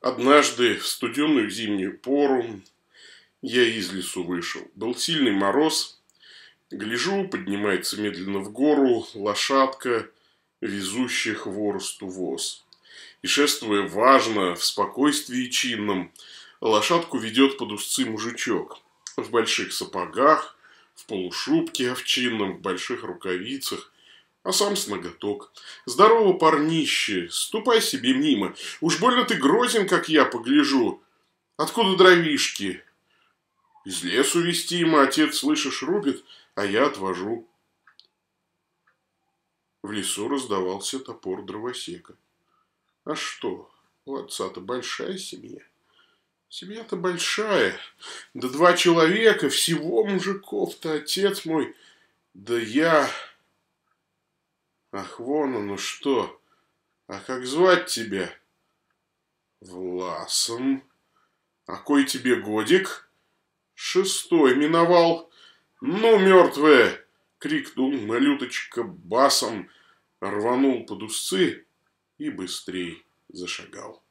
Однажды в студенную зимнюю пору я из лесу вышел. Был сильный мороз. Гляжу, поднимается медленно в гору лошадка, везущая хворосту воз. И шествуя важно, в спокойствии чинном, лошадку ведет под узцы мужичок. В больших сапогах, в полушубке овчинном, в больших рукавицах, а сам с ноготок. Здорово, парнище, ступай себе мимо. Уж больно ты грозен, как я погляжу. Откуда дровишки? Из лесу вести ему отец, слышишь, рубит, а я отвожу. В лесу раздавался топор дровосека. А что, у отца-то большая семья. Семья-то большая, да два человека, всего мужиков-то отец мой, да я... Ах, вон оно что! А как звать тебя? Власом. А кой тебе годик? Шестой миновал. Ну, мертвая! Крикнул малюточка басом, рванул под усы и быстрей зашагал.